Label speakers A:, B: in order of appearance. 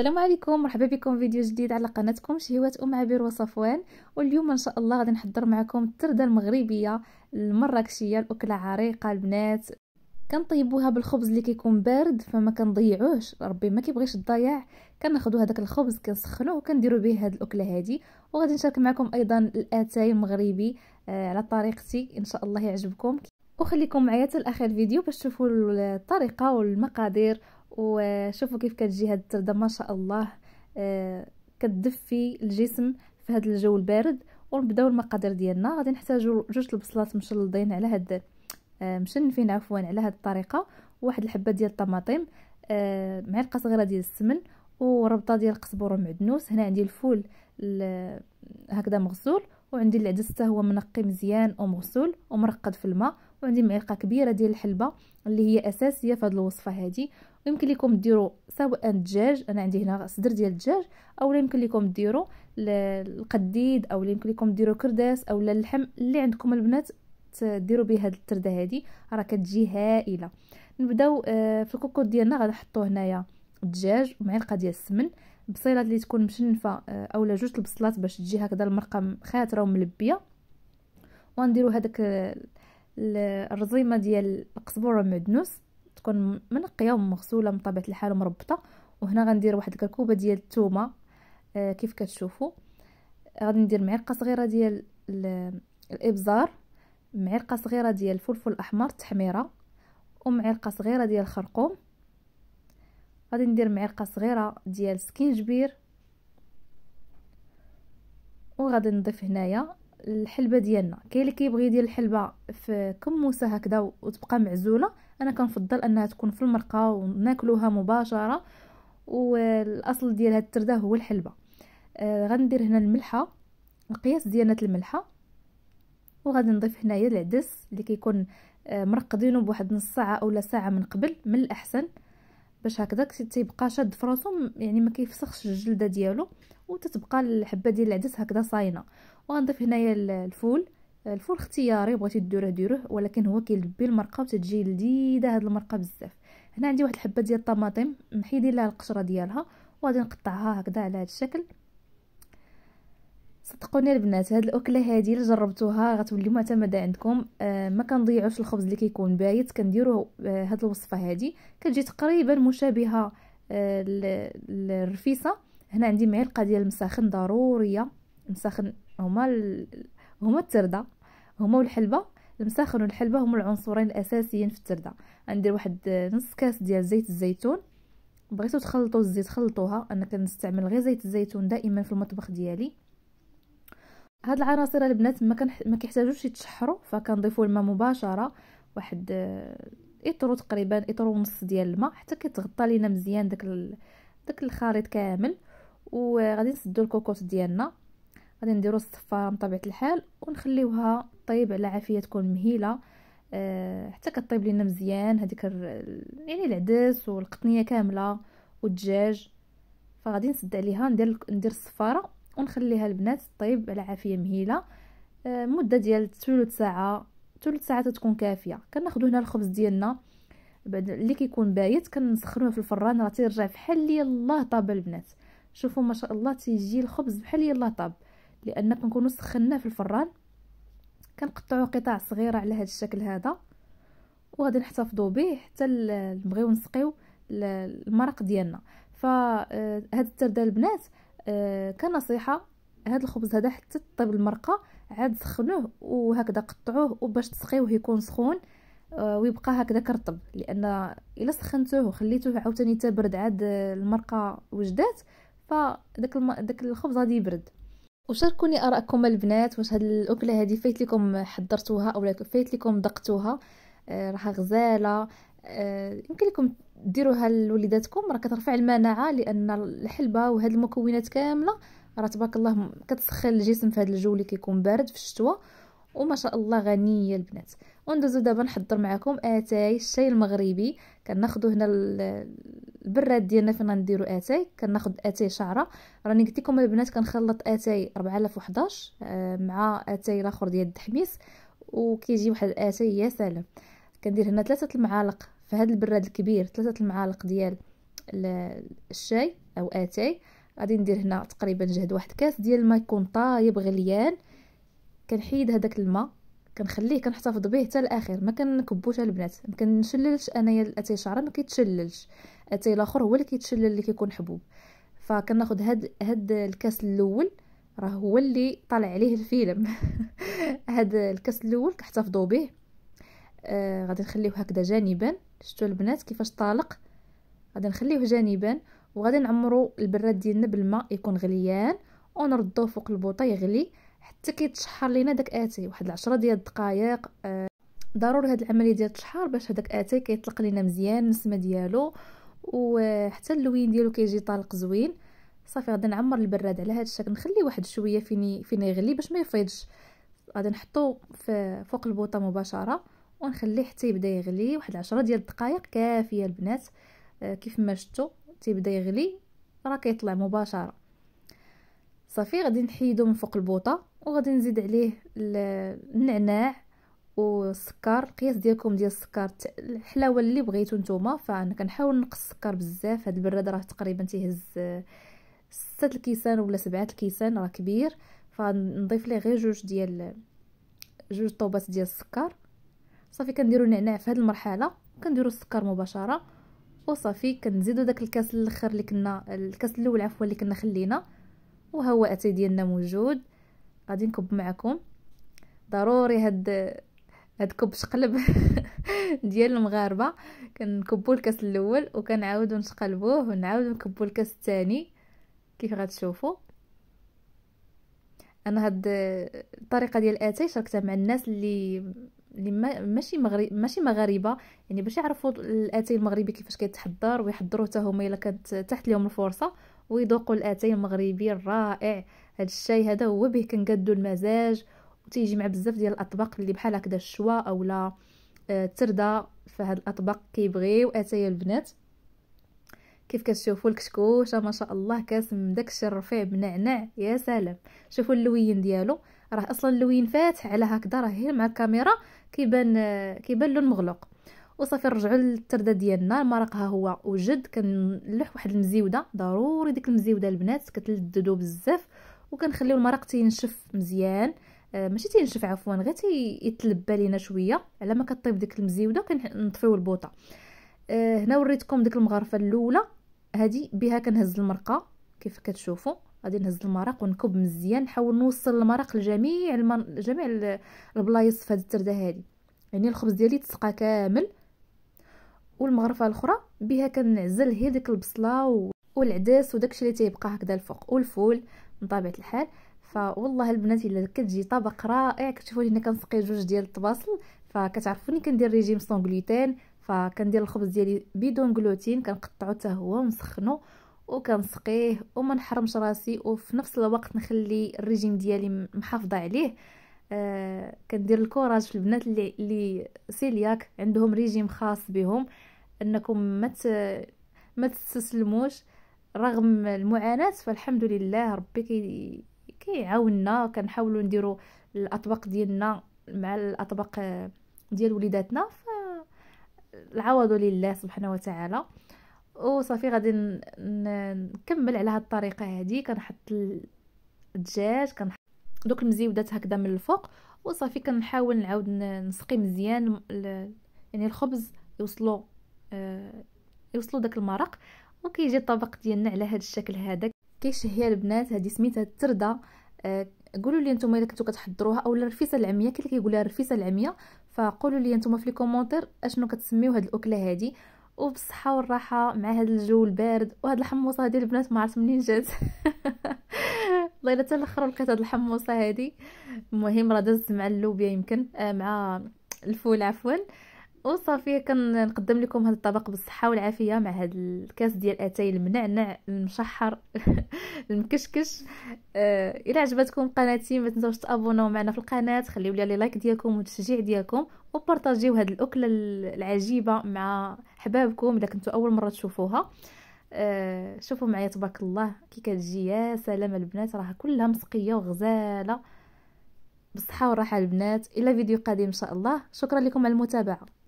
A: السلام عليكم مرحبا بكم فيديو جديد على قناتكم شهوات ام عبير وصفوان واليوم ان شاء الله غادي نحضر معكم الترده المغربيه المراكشيه الاكله عريقه البنات كنطيبوها بالخبز اللي كيكون بارد فما كنضيعوش ربي ما كيبغيش الضياع كناخذوا هذاك الخبز كنسخنوه وكنديروا به هاد الاكله هذه وغادي نشارك معكم ايضا الاتاي المغربي آه، على طريقتي ان شاء الله يعجبكم وخليكم معايا حتى لاخر الفيديو باش تشوفوا الطريقه والمقادير وشوفوا كيف كتجي هاد الترده ما شاء الله آه، كتدفي الجسم في هاد الجو البارد ونبداو المقادير ديالنا غادي نحتاجو جوج البصلات مشلضين على هاد آه، مشنفين عفوا على هاد الطريقه واحد الحبه ديال الطماطم آه، معلقه صغيره ديال السمن وربطه ديال القزبر ومعدنوس هنا عندي الفول هكذا مغسول وعندي العدس حتى هو منقي مزيان ومغسول ومرقد في الماء وعندي معلقه كبيره ديال الحلبه اللي هي اساسيه في هذه الوصفه هذه ويمكن لكم ديروا سواء دجاج انا عندي هنا صدر ديال الدجاج اولا يمكن لكم ديروا القديد اولا يمكن لكم ديروا كرداس اولا اللحم اللي عندكم البنات ديروا به هذه الترده هذه راه كتجي هائله نبداو آه، في الكوكوط ديالنا غنحطوا هنايا الدجاج ومعلقه ديال السمن بصيله اللي تكون مشنفه آه، اولا جوج البصلات باش تجي هكذا المرقه خاتره وملبيه ونديروا هذاك الرزيمه ديال القزبره مدنوس تكون منقيه ومغسوله من طبيعه الحال ومربطه وهنا غندير واحد الكركوبه ديال الثومه آه كيف كتشوفوا غادي ندير معلقه صغيره ديال الابزار معلقه صغيره ديال الفلفل الاحمر تحميره ومعلقه صغيره ديال الخرقوم غادي ندير معلقه صغيره ديال سكينجبير وغادي نضيف هنايا الحلبه ديالنا كاين اللي كيبغي يدير الحلبه في كموسه هكذا وتبقى معزوله انا كنفضل انها تكون في المرقه وناكلوها مباشره والاصل ديال هاد الترده هو الحلبه آه غندير هنا الملحه القياس ديالنا الملحه وغادي نضيف هنايا العدس اللي كيكون آه، مرقدينه بواحد نص ساعه اولا ساعه من قبل من الاحسن آه باش هكذاك تيبقى شاد في راسو يعني ما كيفسخش الجلده ديالو وتتبقى الحبه ديال العدس هكذا صاينه وغنضيف هنايا الفول الفول اختياري بغيتي ديروه ديروه ولكن هو كيلبي المرقه وتتجي لذيذه هاد المرقه بزاف هنا عندي واحد الحبه ديال الطماطم محيدين لها القشره ديالها وغادي نقطعها هكذا على هذا الشكل صدقوني البنات هاد الاكله هادي اللي جربتوها غتولي معتمده عندكم آه ما كنضيعوش الخبز اللي كيكون بايت كنديروا آه هاد الوصفه هادي كتجي تقريبا مشابهه آه للرفيسه هنا عندي معلقه ديال المساخن ضروريه المساخن هما هما الترده هما والحلبه المساخن والحلبه هما العنصرين الاساسيين في الترده غندير واحد آه، نص كاس ديال زيت الزيتون بغيتو تخلطوا الزيت خلطوها انا كنستعمل غير زيت الزيتون دائما في المطبخ ديالي هاد العناصر البنات ما كان ما كيحتاجوش يتشحروا فكنضيفوا الماء مباشره واحد آه، اطرو تقريبا اطرو ونص ديال الماء حتى كيتغطى لينا مزيان داك ال... داك الخليط كامل وغادي آه، نسدو الكوكوط ديالنا غادي نديرو الصفاره بطبيعه الحال ونخليوها طيب على عافيه تكون مهيله أه حتى كطيب لينا مزيان هذيك ال... يعني العدس والقطنيه كامله والدجاج فغادي نسد عليها ندير ندير الصفاره ونخليها البنات طيب على عافيه مهيله آه، مده ديال ثلث ساعه ثلث ساعه تكون كافيه كناخذوا هنا الخبز ديالنا بعد اللي كيكون بايت كنسخنوه في الفران راه تيرجع بحال يلاه طاب البنات شوفوا ما شاء الله تيجي الخبز بحال يلاه طاب لان كنكونوا سخناه في الفران كنقطعوه قطع صغيره على هذا الشكل هذا وغادي نحتفظوا به حتى نبغيو نسقيو المرق ديالنا فهاد آه، الترده البنات آه، كنصيحه هذا الخبز هذا حتى طيب المرقه عاد سخنوه وهكذا قطعوه وباش تسقيوه يكون سخون آه، ويبقى هكذا كرطب لان الا سخنتوه وخليتوه عاوتاني تبرد عاد المرقه وجدات فداك الم... داك الخبز غادي يبرد وشاركوني ارائكم البنات واش هاد الاكله هذه فايت لكم حضرتوها اولا فايت لكم دقتوها آه، راها غزاله آه، يمكن لكم ديروها لوليداتكم راه كترفع المناعه لان الحلبه وهاد المكونات كامله راه تبارك الله كتسخن الجسم في هذا الجو اللي كيكون بارد في الشتوى وما شاء الله غنيه البنات وندوزو دابا نحضر معكم اتاي الشاي المغربي كناخذو هنا البراد ديالنا فين غنديرو اتاي كناخذ اتاي شعره راني قلت لكم البنات كنخلط اتاي 4011 آه، مع اتاي الاخر ديال الدحميس وكيجي واحد اتاي يا سلام كندير هنا ثلاثة المعالق في هذا البراد الكبير ثلاثة المعالق ديال الشاي او اتاي غادي ندير هنا تقريبا جهد واحد كاس ديال الماء يكون طايب غليان كنحيد هذاك الماء كنخليه كنحتفظ به حتى الاخر ما كنكبوش البنات ما كنشللش انايا الاتاي شعره ما كيتشللش الاتاي الاخر هو اللي كيتشلل اللي كيكون حبوب فكناخذ هاد هاد الكاس الاول راه هو اللي طالع عليه الفيلم هاد الكاس الاول كنحتفظوا به آه غادي نخليوه هكذا جانبا شفتوا البنات كيفاش طالق غادي نخليوه جانبا وغادي نعمرو البراد ديالنا بالماء يكون غليان ونردوه فوق البوطه يغلي حتى كيتشحر لينا داك اتاي واحد العشرة ديال الدقائق آه ضروري هاد العمليه ديال التشحار باش هداك اتاي كيطلق لينا مزيان النسمه ديالو وحتى اللوين ديالو كيجي طالق زوين صافي غادي نعمر البراد على هذا الشكل نخليه واحد شويه فين فين يغلي باش ما يفيضش غادي نحطو فوق البوطه مباشره ونخليه حتى يبدا يغلي واحد العشرة ديال الدقائق كافيه البنات آه كيف ما شفتوا تيبدا يغلي راه كيطلع مباشره صافي غادي نحيدو من فوق البوطه وغادي نزيد عليه النعناع والسكر القياس ديالكم ديال السكر الحلاوه اللي بغيتو نتوما فانا كنحاول نقص السكر بزاف هاد البراد راه تقريبا تيهز آه، ستة الكيسان ولا سبعة الكيسان راه كبير فنضيف ليه غير جوج ديال جوج طوبات ديال السكر صافي كنديروا النعناع في هذه المرحله كنديروا السكر مباشره وصافي كنزيدوا داك الكاس الاخر اللي كنا الكاس الاول عفوا اللي كنا خلينا وها هو اتاي ديالنا موجود غادي نكب معكم ضروري هاد هاد كوب شقلب ديال المغاربه كنكبوا الكاس الاول وكنعاودوا نشقلبوه ونعاودوا نكبوا الكاس الثاني كيف غتشوفوا انا هاد الطريقه ديال اتاي شاركتها مع الناس اللي اللي ماشي مغرب ماشي مغاربه يعني باش يعرفوا الاتاي المغربي كيفاش كيتحضر ويحضروا حتى هما الا كانت تحت لهم الفرصه ويذوقوا الاتاي المغربي الرائع هذا الشاي هذا هو به كنقادوا المزاج وتيجي مع بزاف ديال الاطباق اللي بحال هكذا الشوا اولا الترده آه، فهاد الاطباق كيبغيو اتاي البنات كيف كتشوفوا الكشكوشه ما شاء الله كاس من داكشي الرفيع بنعناع يا سلام شوفوا اللوين ديالو راه اصلا اللوين فاتح على هكذا راه غير مع الكاميرا كيبان آه، كيبان لون مغلق وصافي نرجعوا للترده ديالنا المرقها هو وجد كنلح واحد المزيوده ضروري ديك المزيوده البنات كتلددو بزاف وكنخليو المرق تينشف مزيان آه ماشي تينشف عفوا غير تيتلبى لينا شويه على ما كطيب ديك المزيوده كنطفيو البوطه آه هنا وريتكم ديك المغرفه الاولى هذه بها كنهز المرقه كيف كتشوفوا غادي نهز المرق ونكب مزيان نحاول نوصل المرق لجميع المن... جميع البلايص في هذه الترده هذه يعني الخبز ديالي تسقى كامل والمغرفه الاخرى بها كنعزل هي ديك البصله و... والعدس وداكشي اللي تيبقى هكذا الفوق والفول من طبيعه الحال فوالله البنات الا كتجي طبق رائع كتشوفوا هنا كنسقي جوج ديال الطباصل فكتعرفوني كندير ريجيم سون غلوتين فكندير الخبز ديالي بدون غلوتين كنقطعو حتى هو ونسخنو وكنسقيه وما نحرمش راسي وفي نفس الوقت نخلي الريجيم ديالي محافظه عليه آه كندير الكوراج في البنات اللي اللي سيلياك عندهم ريجيم خاص بهم انكم ما ما تستسلموش رغم المعاناه فالحمد لله ربي كي كيعاوننا كنحاولوا نديروا الاطباق ديالنا مع الاطباق ديال وليداتنا فالعوض لله سبحانه وتعالى وصافي غادي نكمل على هاد الطريقه هادي كنحط الدجاج كنحط دوك المزيودات هكذا من الفوق وصافي كنحاول نعاود نسقي مزيان يعني الخبز يوصلوا آه يوصلوا داك المرق وكيجي الطبق ديالنا على هذا الشكل هذا كيشهي البنات هذه سميتها الترده آه قولوا لي نتوما الا كنتو كتحضروها اولا الرفيسه العميه كي كيقولها الرفيسه العميه فقولوا لي نتوما في لي كومونتير اشنو كتسميو هاد الاكله هذه وبالصحه والراحه مع هذا الجو البارد وهاد الحموصه هذه البنات ما عرفت منين جات والله الا لقيت هاد الحموصه هذه المهم راه دازت مع اللوبيا يمكن آه، مع الفول عفوا وصافي كنقدم لكم هذا الطبق بالصحه والعافيه مع هذا الكاس ديال اتاي المنعنع المشحر المكشكش آه الا عجبتكم قناتي ما تنساوش تابوناو معنا في القناه خليو لي لايك ديالكم والتشجيع ديالكم وبارطاجيو هذه الاكله العجيبه مع حبابكم الا كنتوا اول مره تشوفوها آه شوفوا معايا تبارك الله كي كتجي يا سلام البنات راه كلها مسقيه وغزاله بالصحه والراحه البنات الى فيديو قادم ان شاء الله شكرا لكم على المتابعه